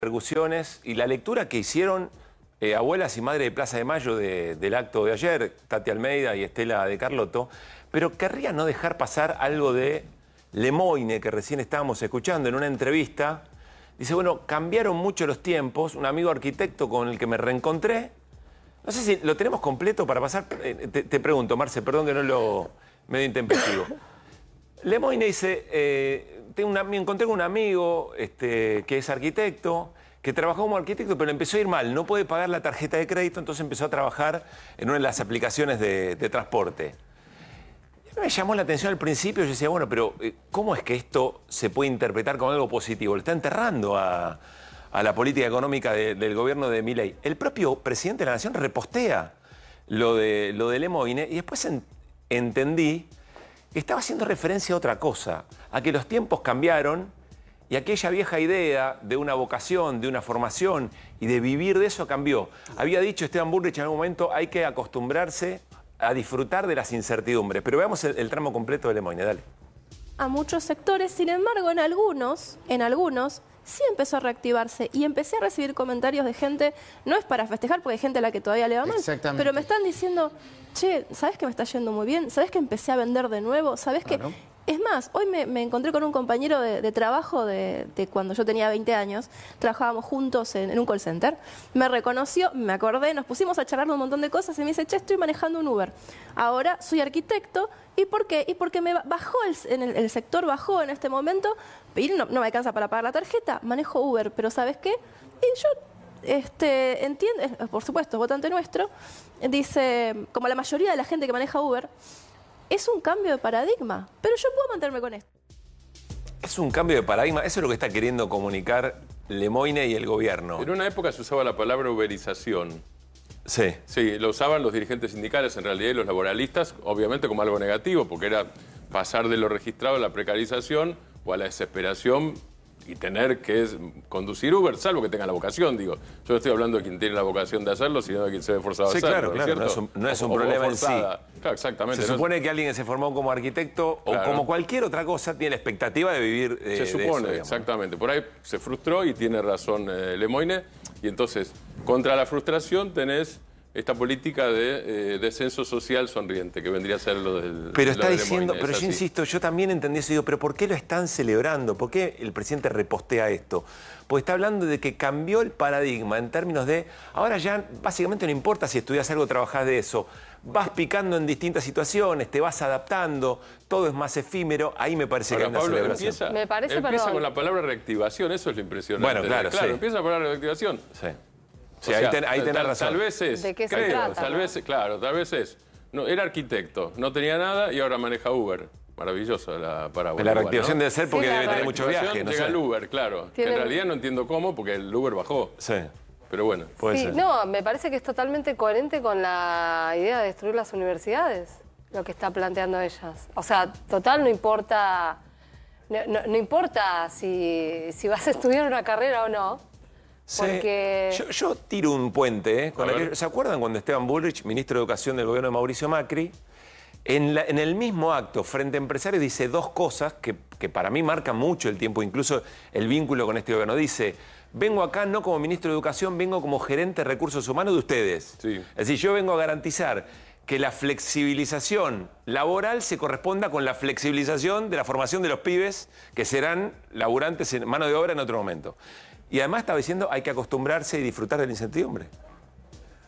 percusiones y la lectura que hicieron eh, abuelas y madre de Plaza de Mayo del acto de ayer, Tati Almeida y Estela de Carlotto, pero querría no dejar pasar algo de Lemoine que recién estábamos escuchando en una entrevista. Dice, bueno, cambiaron mucho los tiempos, un amigo arquitecto con el que me reencontré. No sé si lo tenemos completo para pasar. Eh, te, te, pregunto, Marce, perdón que no lo medio intempestivo. Lemoyne dice, eh, me encontré con un amigo este, que es arquitecto, que trabajó como arquitecto, pero empezó a ir mal, no puede pagar la tarjeta de crédito, entonces empezó a trabajar en una de las aplicaciones de, transporte. Me llamó la atención al principio, yo decía, bueno, pero eh, ¿cómo es que esto se puede interpretar como algo positivo? Le está enterrando a, la política económica del gobierno de Milei. El propio presidente de la Nación repostea lo de, lo de y después entendí estaba haciendo referencia a otra cosa, a que los tiempos cambiaron y aquella vieja idea de una vocación, de una formación y de vivir de eso cambió. Había dicho Esteban Burrich en algún momento, hay que acostumbrarse a disfrutar de las incertidumbres. Pero veamos el, tramo completo de Lemoyne, dale. A muchos sectores, sin embargo, en algunos, en algunos, sí empezó a reactivarse y empecé a recibir comentarios de gente, no es para festejar porque hay gente a la que todavía le va mal, pero me están diciendo, che, ¿sabes que me está yendo muy bien? ¿Sabes que empecé a vender de nuevo? ¿Sabes que es más, hoy me, encontré con un compañero de, trabajo de, cuando yo tenía 20 años, trabajábamos juntos en, un call center, me reconoció, me acordé, nos pusimos a charlar un montón de cosas y me dice, che, estoy manejando un Uber. Ahora soy arquitecto, ¿y por qué? Y porque me bajó, el, en el, sector bajó en este momento, y no, me alcanza para pagar la tarjeta, manejo Uber, pero ¿sabes qué? Y yo este, entiende, eh, por supuesto, votante nuestro, dice, como la mayoría de la gente que maneja Uber, es un cambio de paradigma, pero yo puedo mantenerme con esto. Es un cambio de paradigma, eso es lo que está queriendo comunicar Lemoine y el gobierno. En una época se usaba la palabra uberización. Sí. Sí, lo usaban los dirigentes sindicales, en realidad, y los laboralistas, obviamente como algo negativo, porque era pasar de lo registrado a la precarización o a la desesperación y tener que conducir Uber, salvo que tenga la vocación, digo. Yo no estoy hablando de quien tiene la vocación de hacerlo, sino de quien se ve forzado a hacerlo. Claro, ¿no, claro, es no un, problema en sí. exactamente. Se supone que alguien que se formó como arquitecto o como cualquier otra cosa tiene expectativa de vivir. Eh, se supone, exactamente. Por ahí se frustró y tiene razón eh, Lemoine. Y entonces, contra la frustración tenés esta política de eh, descenso social sonriente, que vendría a ser lo del... Pero está diciendo, pero yo insisto, yo también entendí eso, digo, pero ¿por qué lo están celebrando? ¿Por qué el presidente repostea esto? Pues está hablando de que cambió el paradigma en términos de, ahora ya básicamente no importa si estudias algo o trabajás de eso, vas picando en distintas situaciones, te vas adaptando, todo es más efímero, ahí me parece que hay una celebración. Empieza, con la palabra reactivación, eso es lo impresionante. Bueno, claro, claro empieza con la palabra reactivación. Sí. Sí, ahí, tenés razón. Tal, vez es. creo, Tal vez, claro, tal vez es. era arquitecto, no tenía nada y ahora maneja Uber. Maravilloso la parábola. La reactivación de ser porque debe tener mucho viaje. No llega Uber, claro. en realidad no entiendo cómo porque el Uber bajó. Sí. Pero bueno, puede No, me parece que es totalmente coherente con la idea de destruir las universidades, lo que está planteando ellas. O sea, total, no importa, no, importa si, si vas a estudiar una carrera o no. Yo, tiro un puente. ¿eh? ¿Se acuerdan cuando Esteban Bullrich, ministro de Educación del gobierno de Mauricio Macri, en, el mismo acto frente a empresarios dice dos cosas que, para mí marcan mucho el tiempo, incluso el vínculo con este gobierno? Dice, vengo acá no como ministro de Educación, vengo como gerente de recursos humanos de ustedes. Es decir, yo vengo a garantizar que la flexibilización laboral se corresponda con la flexibilización de la formación de los pibes que serán laburantes en mano de obra en otro momento. Y además estaba diciendo, hay que acostumbrarse y disfrutar de la incertidumbre.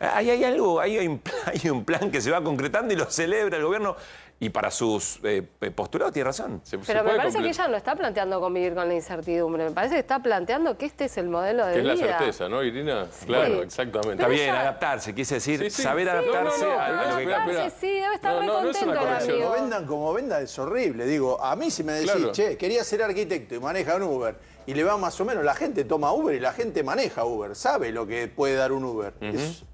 Eh, ahí hay algo, ahí hay un, plan, que se va concretando y lo celebra el gobierno. Y para sus eh, eh, postulados tiene razón. Pero me parece que ella no está planteando convivir con la incertidumbre. Me parece que está planteando que este es el modelo de que vida. Es la certeza, ¿no, Irina? Claro, exactamente. está bien, adaptarse. Quise decir, saber adaptarse a, lo que Sí, debe estar muy contento vendan, como venda es horrible. Digo, a mí si me decís, che, quería ser arquitecto y maneja un Uber y le va más o menos. La gente toma Uber y la gente maneja Uber, sabe lo que puede dar un Uber.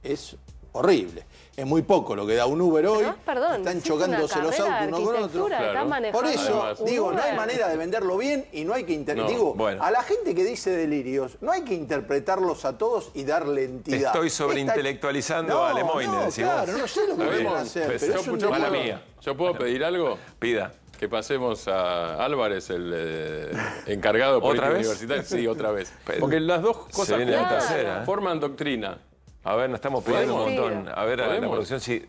es, horrible. Es muy poco lo que da un Uber hoy. Ah, están chocándose los autos uno con otro. Por eso digo, no hay manera de venderlo bien y no hay que interpretar. a la gente que dice delirios, no hay que interpretarlos a todos y darle entidad. Estoy sobreintelectualizando intelectualizando a Claro, no sé lo que debemos hacer. pero yo, ¿Yo puedo pedir algo? Pida pasemos a Álvarez, el eh, encargado por la universidad. Sí, otra vez. Porque las dos cosas ¿eh? forman doctrina. A ver, nos estamos pidiendo un montón. A ver, a la producción, si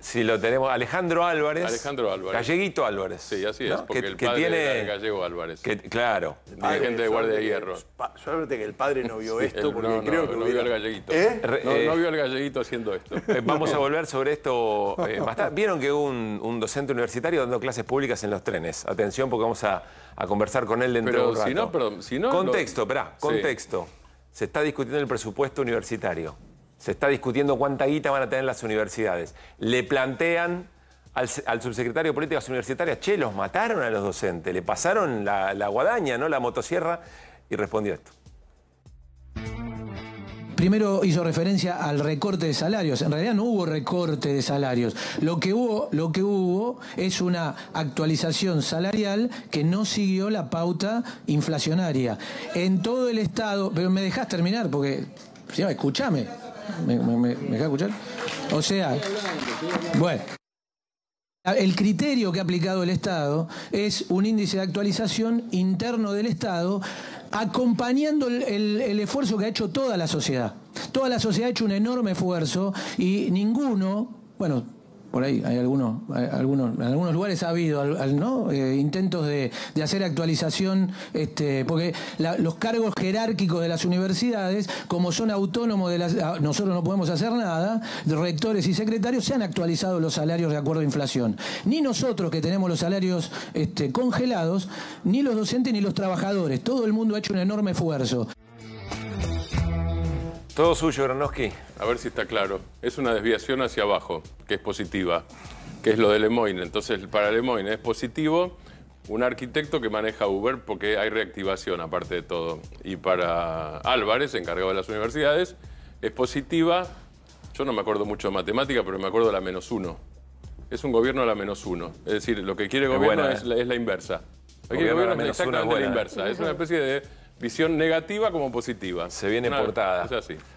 si lo tenemos, Alejandro Álvarez. Alejandro Álvarez. Galleguito Álvarez. Sí, así es, porque que, el padre tiene, era gallego Álvarez. claro. Dirigente de Guardia de Hierro. Suerte que el padre no vio esto, porque creo que... No vio al galleguito. ¿Eh? ¿Eh? No, vio al galleguito haciendo esto. Eh, vamos a volver sobre esto eh, más Vieron que hubo un, docente universitario dando clases públicas en los trenes. Atención, porque vamos a, conversar con él dentro de un rato. Si no, perdón, si no... Contexto, esperá, contexto. Se está discutiendo el presupuesto universitario se está discutiendo cuánta guita van a tener las universidades. Le plantean al, subsecretario de Políticas Universitarias, che, los mataron a los docentes, le pasaron la, guadaña, ¿no? La motosierra, y respondió esto. Primero hizo referencia al recorte de salarios. En realidad no hubo recorte de salarios. Lo que hubo, lo que hubo es una actualización salarial que no siguió la pauta inflacionaria. En todo el Estado, pero me dejas terminar porque, escúchame. ¿Me, escuchar? O sea, bueno. El criterio que ha aplicado el Estado es un índice de actualización interno del Estado acompañando el, el, esfuerzo que ha hecho toda la sociedad. Toda la sociedad ha hecho un enorme esfuerzo y ninguno, bueno, por ahí hay algunos, algunos en algunos lugares ha habido ¿no? Eh, intentos de, hacer actualización, este, porque los cargos jerárquicos de las universidades, como son autónomos de las, ah, nosotros no podemos hacer nada, rectores y secretarios se han actualizado los salarios de acuerdo a inflación. Ni nosotros que tenemos los salarios este, congelados, ni los docentes ni los trabajadores. Todo el mundo ha hecho un enorme esfuerzo. Todo suyo, Granowski. A ver si está claro. Es una desviación hacia abajo, que es positiva, que es lo de Lemoyne. Entonces, para Lemoyne es positivo un arquitecto que maneja Uber porque hay reactivación, aparte de todo. Y para Álvarez, encargado de las universidades, es positiva. Yo no me acuerdo mucho de matemática, pero me acuerdo de la menos uno. Es un gobierno a la menos uno. Es decir, lo que quiere el gobierno eh. es, la, inversa. Aquí el gobierno es exactamente la inversa. Es una especie de Visión negativa como positiva. Se viene portada.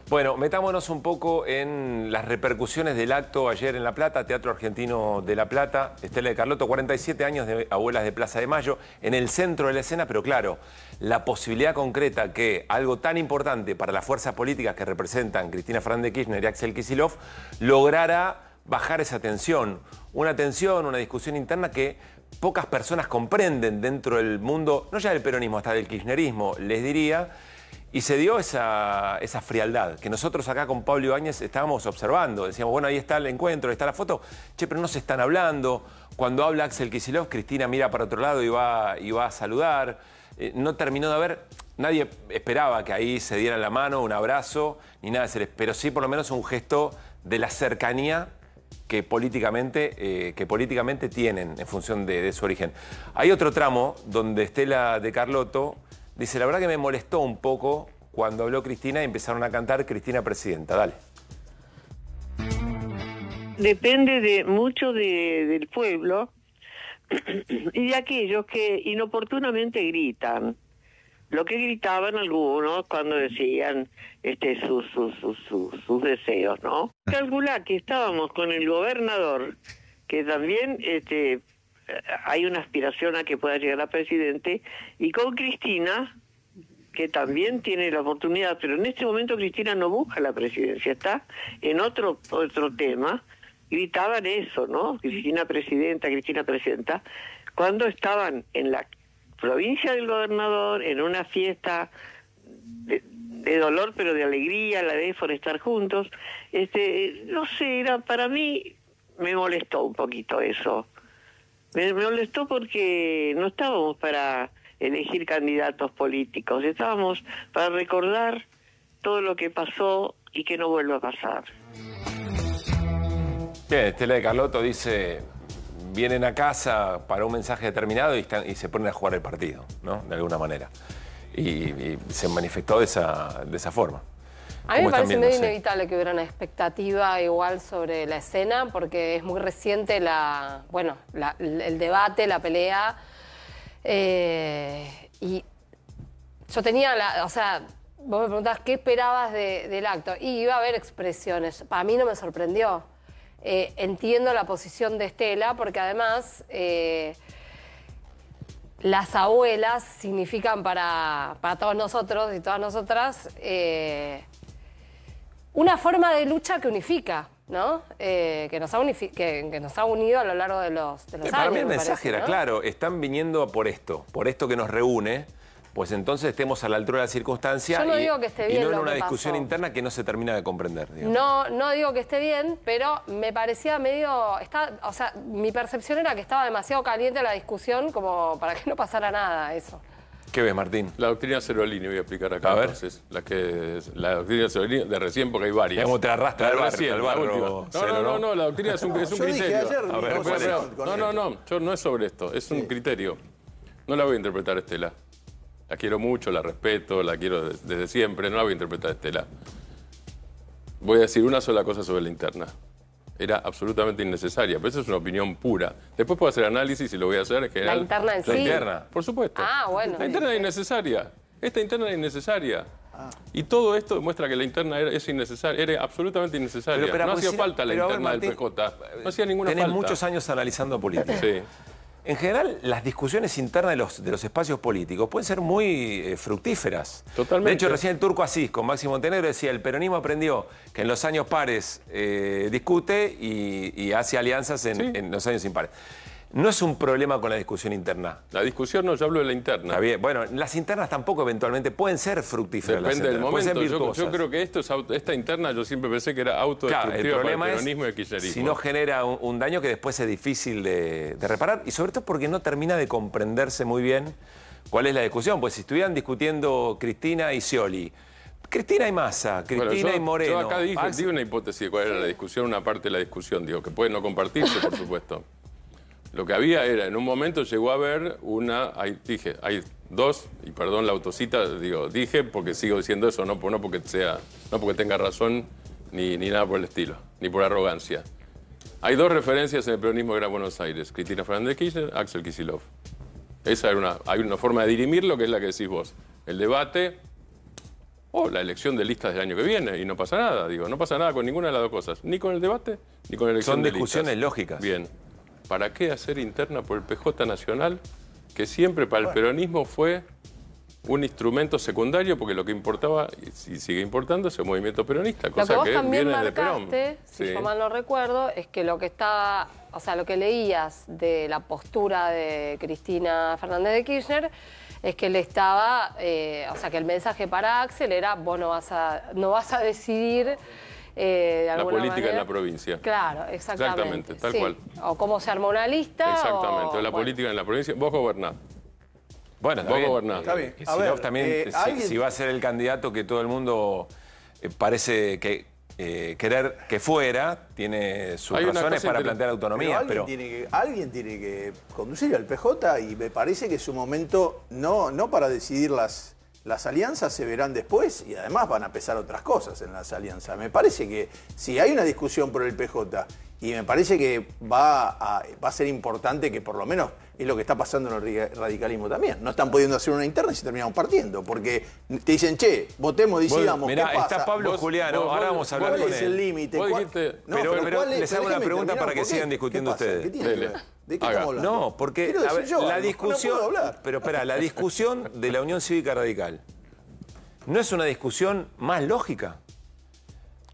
Bueno, metámonos un poco en las repercusiones del acto ayer en La Plata, Teatro Argentino de La Plata, Estela de Carloto 47 años de Abuelas de Plaza de Mayo, en el centro de la escena, pero claro, la posibilidad concreta que algo tan importante para las fuerzas políticas que representan Cristina Fernández de Kirchner y Axel Kisilov lograra bajar esa tensión. Una tensión, una discusión interna que pocas personas comprenden dentro del mundo, no ya del peronismo, hasta del kirchnerismo, les diría, y se dio esa, frialdad que nosotros acá con Pablo Ibáñez estábamos observando. Decíamos, bueno, ahí está el encuentro, ahí está la foto, che, pero no se están hablando. Cuando habla Axel Kicillof, Cristina mira para otro lado y va, y va a saludar. Eh, no terminó de haber, nadie esperaba que ahí se diera la mano, un abrazo, ni nada de ser, pero sí por lo menos un gesto de la cercanía que políticamente, eh, que políticamente tienen en función de, su origen. Hay otro tramo donde Estela de Carlotto dice, la verdad que me molestó un poco cuando habló Cristina y empezaron a cantar Cristina Presidenta. Dale. Depende de mucho del pueblo y de aquellos que inoportunamente gritan lo que gritaban algunos cuando decían este sus sus sus sus, deseos, ¿no? Calculá que estábamos con el gobernador, que también este hay una aspiración a que pueda llegar a presidente, y con Cristina, que también tiene la oportunidad, pero en este momento Cristina no busca la presidencia, está en otro, otro tema, gritaban eso, ¿no? Cristina presidenta, Cristina presidenta, cuando estaban en la provincia del gobernador en una fiesta de, dolor pero de alegría, la de por estar juntos. Este, no sé, era para mí me molestó un poquito eso. Me, molestó porque no estábamos para elegir candidatos políticos, estábamos para recordar todo lo que pasó y que no vuelva a pasar. Estela de Carlotto dice, vienen a casa para un mensaje determinado y, se ponen a jugar el partido, ¿no? De alguna manera. Y, se manifestó de esa, forma. A mí me parece medio inevitable que hubiera una expectativa igual sobre la escena, porque es muy reciente la, bueno, el debate, la pelea. Eh, y yo tenía la, o sea, vos me preguntás qué esperabas del acto. Y iba a haber expresiones. Para mí no me sorprendió. Eh, entiendo la posición de Estela, porque además eh, las abuelas significan para, para, todos nosotros y todas nosotras eh, una forma de lucha que unifica. ¿no? que, nos ha que, que, nos ha unido a lo largo de los, años. Para mí el mensaje era claro, están viniendo por esto, por esto que nos reúne, pues entonces estemos a la altura de la circunstancia Yo no y, digo que esté bien y no en una discusión interna que no se termina de comprender. No, no digo que esté bien, pero me parecía medio, está, o sea, mi percepción era que estaba demasiado caliente la discusión como para que no pasara nada eso. ¿Qué ves, Martín? La doctrina Cerolini voy a explicar acá. A ver. la, que, la doctrina Cerolini de recién, porque hay varias. Como te arrastra el barrio? no, no, no, la doctrina es un, criterio. no, no, no, yo no es sobre esto, es un criterio. No la voy a interpretar, Estela. La quiero mucho, la respeto, la quiero desde siempre, no la voy a interpretar Estela. Voy a decir una sola cosa sobre la interna. Era absolutamente innecesaria, pero eso es una opinión pura. Después puedo hacer análisis y lo voy a hacer La interna en sí. interna, por supuesto. Ah, bueno. La interna es innecesaria. Esta interna es innecesaria. Y todo esto demuestra que la interna era, es innecesaria, era absolutamente innecesaria. no pues, hacía falta la interna del PJ. No hacía ninguna tenés muchos años analizando política. Sí. En general, las discusiones internas de los, espacios políticos pueden ser muy eh, fructíferas. Totalmente. De hecho, recién el turco Asís con Máximo Montenegro decía, el peronismo aprendió que en los años pares eh, discute y, hace alianzas en, en, los años impares. No es un problema con la discusión interna. La discusión no, yo hablo de la interna. Está bien. Bueno, las internas tampoco eventualmente pueden ser fructíferas. Depende del momento. Yo, yo, creo que esto esta interna yo siempre pensé que era autodestructiva el Si no genera un, daño que después es difícil de, reparar y sobre todo porque no termina de comprenderse muy bien cuál es la discusión. Pues si estuvieran discutiendo Cristina y Scioli, Cristina y Massa, Cristina y Moreno. Yo acá dije, una hipótesis de cuál era la discusión, una parte de la discusión, digo, que puede no compartirse, por supuesto. Lo que había era, en un momento llegó a haber una, dije, hay dos, y perdón la autocita, digo, dije porque sigo diciendo eso, no, no porque sea, no porque tenga razón ni, ni nada por el estilo, ni por arrogancia. Hay dos referencias en el peronismo de Gran Buenos Aires, Cristina Fernández Kirchner, Axel Kicillof. Esa es una, hay una forma de dirimir lo que es la que decís vos. El debate o la elección de listas del año que viene y no pasa nada, digo, no pasa nada con ninguna de las dos cosas, ni con el debate ni con la elección de listas. Son discusiones lógicas. Bien. ¿Para qué hacer interna por el PJ Nacional? Que siempre para el peronismo fue un instrumento secundario porque lo que importaba y sigue importando es el movimiento peronista, cosa que, también viene marcaste, Si yo mal no recuerdo, es que lo que estaba, o sea, lo que leías de la postura de Cristina Fernández de Kirchner es que le estaba, eh, o sea, que el mensaje para Axel era vos vas a, no vas a decidir eh, la política en la provincia. Claro, exactamente. Exactamente, tal cual. O cómo se armó una lista. Exactamente, la política en la provincia. Vos gobernás. Bueno, vos bien, si también, si, va a ser el candidato que todo el mundo eh, parece que eh, querer que fuera, tiene sus razones para plantear autonomía. Pero alguien, Tiene que, conducir al PJ y me parece que es un momento no, no para decidir las las alianzas se verán después y además van a pesar otras cosas en las alianzas. Me parece que si hay una discusión por el PJ y me parece que va a, va a ser importante que por lo menos es lo que está pasando en el radicalismo también. No están pudiendo hacer una interna y se terminamos partiendo. Porque te dicen, che, votemos, decidamos. Mirá, está Pablo Juliano, ahora vamos a hablar ¿Cuál es el límite? No, pero, les hago una pregunta para que sigan discutiendo ustedes. ¿De qué estamos hablando? No, porque la discusión. Pero espera, la discusión de la Unión Cívica Radical no es una discusión más lógica.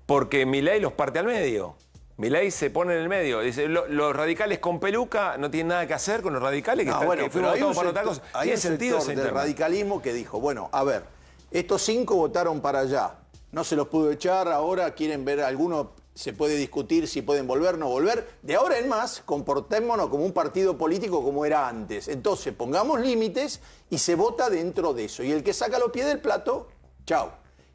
Porque Milei los parte al medio. Milay se pone en el medio. Dice, los radicales con peluca no tienen nada que hacer con los radicales que, están, hay sentido sector radicalismo que dijo, bueno, a ver, estos cinco votaron para allá, no se los pudo echar, ahora quieren ver alguno, se puede discutir si pueden volver, o no volver. De ahora en más, comportémonos como un partido político como era antes. Entonces, pongamos límites y se vota dentro de eso. Y el que saca los pies del plato, chao.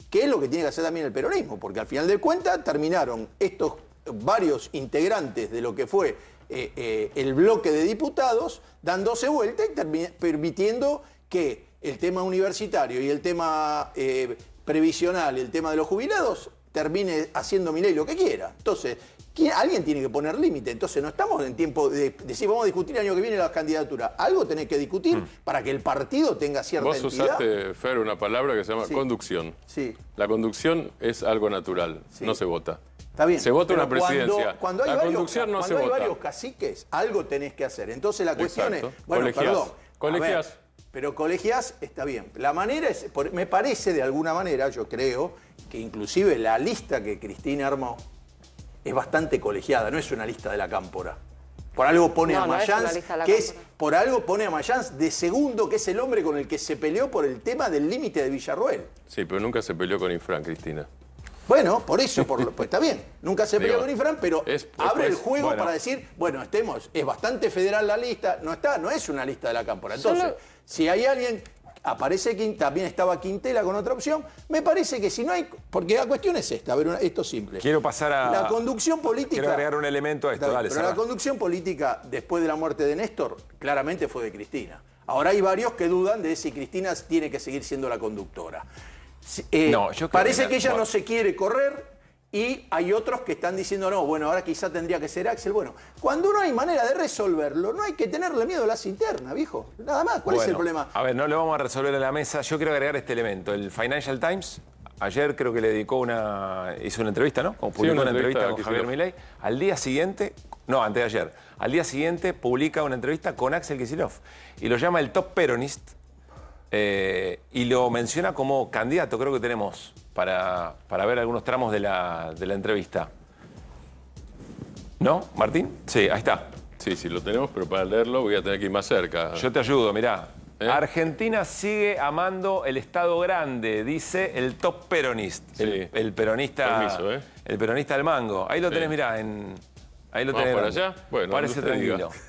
Que es lo que tiene que hacer también el peronismo, porque al final de cuentas terminaron estos varios integrantes de lo que fue eh, eh, el bloque de diputados dándose vuelta y permitiendo que el tema universitario y el tema eh, previsional el tema de los jubilados termine haciendo mi ley lo que quiera. Entonces, alguien tiene que poner límite. Entonces, no estamos en tiempo de decir, vamos a discutir el año que viene las candidaturas Algo tenés que discutir mm. para que el partido tenga cierta Vos usaste, Fer, una palabra que se llama conducción. Sí. La conducción es algo natural, no se vota. Se vota una presidencia. Cuando, hay, varios, caciques, algo tenés que hacer. Entonces la cuestión es. Bueno, perdón. Colegias. pero colegias está bien. La manera es. Me parece de alguna manera, yo creo, que inclusive la lista que Cristina armó es bastante colegiada, no es una lista de la cámpora. Por algo pone a Mayans, que es, por algo pone a Mayans de segundo, que es el hombre con el que se peleó por el tema del límite de Villarruel. Sí, pero nunca se peleó con Infran, Cristina. Bueno, por eso, por, pues está bien. Nunca se peleó con pero abre el pues, juego para decir, bueno, estemos, es bastante federal la lista, no está, no es una lista de la cámpora. Entonces, si hay alguien, aparece también estaba Quintela con otra opción, me parece que si no hay, porque la cuestión es esta, a ver, esto simple. Quiero pasar a... La conducción política... Quiero agregar un elemento a esto, dale, Pero la conducción política después de la muerte de Néstor, claramente fue de Cristina. Ahora hay varios que dudan de si Cristina tiene que seguir siendo la conductora. Eh, parece que, ella no se quiere correr y hay otros que están diciendo, no, bueno, ahora quizá tendría que ser Axel. Bueno, cuando no hay manera de resolverlo, no hay que tenerle miedo a las internas, viejo. Nada más, ¿cuál es el problema? A ver, no lo vamos a resolver en la mesa. Yo quiero agregar este elemento. El Financial Times, ayer creo que le dedicó una... hizo una entrevista, ¿no? Como publicó una, entrevista, con Javier Milei. Al día siguiente, no, antes de ayer, al día siguiente publica una entrevista con Axel Kisilov y lo llama el top peronist eh, y lo menciona como candidato, creo que tenemos, para, para ver algunos tramos de la, de la entrevista. ¿No, Martín? Sí, ahí está. Sí, sí, lo tenemos, pero para leerlo voy a tener que ir más cerca. Yo te ayudo, mirá. ¿Eh? Argentina sigue amando el Estado grande, dice el top peronista. El, peronista. ¿eh? El peronista del mango. Ahí lo tenés, mirá, en. Ahí lo tenés. para allá? Bueno, Parece tranquilo.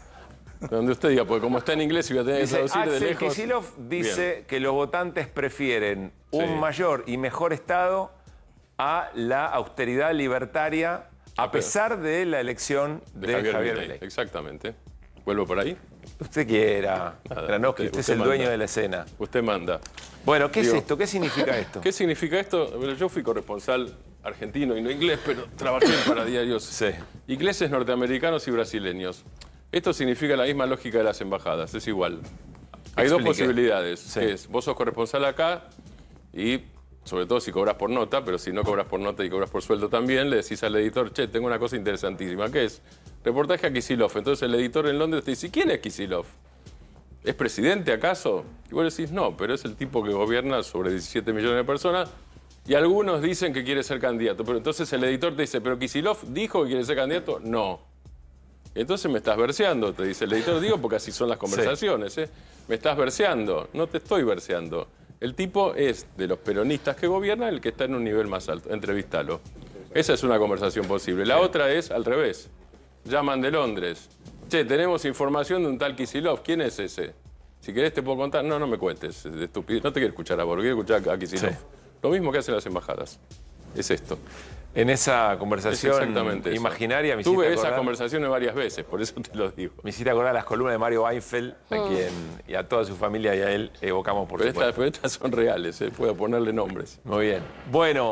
Donde usted diga, porque como está en inglés si a tener que traducir dice que los votantes prefieren un mayor y mejor Estado a la austeridad libertaria a ah, pesar de la elección de, Javier, Exactamente. ¿Vuelvo por ahí? Usted quiera, usted, es el dueño de la escena. Usted manda. Bueno, ¿qué es esto? ¿Qué significa esto? ¿Qué significa esto? yo fui corresponsal argentino y no inglés, pero trabajé para diarios sí. ingleses, norteamericanos y brasileños. Esto significa la misma lógica de las embajadas, es igual. Hay dos posibilidades. es, vos sos corresponsal acá y, sobre todo si cobras por nota, pero si no cobras por nota y cobras por sueldo también, le decís al editor, che, tengo una cosa interesantísima, que es reportaje a Kisilov. Entonces el editor en Londres te dice, ¿quién es Kisilov? ¿Es presidente acaso? Y vos decís, no, pero es el tipo que gobierna sobre 17 millones de personas. Y algunos dicen que quiere ser candidato. Pero entonces el editor te dice, ¿pero Kisilov dijo que quiere ser candidato? No. Entonces me estás verseando, te dice el editor. Digo porque así son las conversaciones. ¿eh? Me estás verseando, no te estoy verseando. El tipo es de los peronistas que gobiernan el que está en un nivel más alto. Entrevístalo. Esa es una conversación posible. La otra es al revés. Llaman de Londres. Che, tenemos información de un tal Kisilov. ¿Quién es ese? Si querés te puedo contar. No, no me cuentes, eh, estúpido. No te quiero escuchar a vos, quiero escuchar a Kisilov. Lo mismo que hacen las embajadas es esto. En esa conversación imaginaria me Tuve esas conversaciones varias veces, por eso te lo digo. Me hiciste acordar las columnas de Mario Weinfeld, a mm. quien y a toda su familia y a él evocamos por supuesto. Estas, pero son reales, eh, puedo ponerle nombres. Muy bien. Bueno.